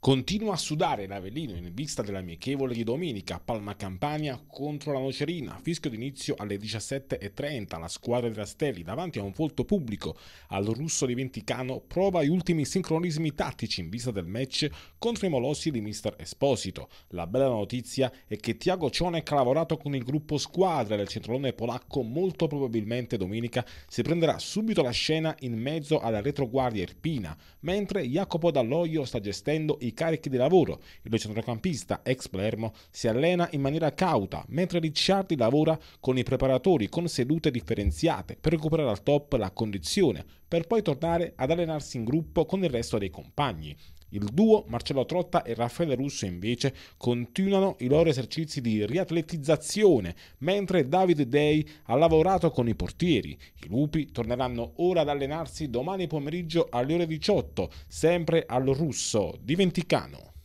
Continua a sudare l'Avellino in vista dell'amichevole di domenica a Palma Campania contro la Nocerina. Fischio d'inizio alle 17.30. La squadra di Rastelli davanti a un folto pubblico al russo di Venticano prova gli ultimi sincronismi tattici in vista del match contro i molossi di Mister Esposito. La bella notizia è che Tiago Cionek ha lavorato con il gruppo squadra del centralone polacco. Molto probabilmente domenica si prenderà subito la scena in mezzo alla retroguardia irpina, mentre Jacopo Dall'Oglio sta gestendo i di carichi di lavoro. Il centrocampista ex Palermo si allena in maniera cauta, mentre Ricciardi lavora con i preparatori con sedute differenziate per recuperare al top la condizione, per poi tornare ad allenarsi in gruppo con il resto dei compagni. Il duo Marcello Trotta e Raffaele Russo invece continuano i loro esercizi di riatletizzazione, mentre Davide Day ha lavorato con i portieri. I lupi torneranno ora ad allenarsi domani pomeriggio alle ore 18, sempre al Russo di Venticano.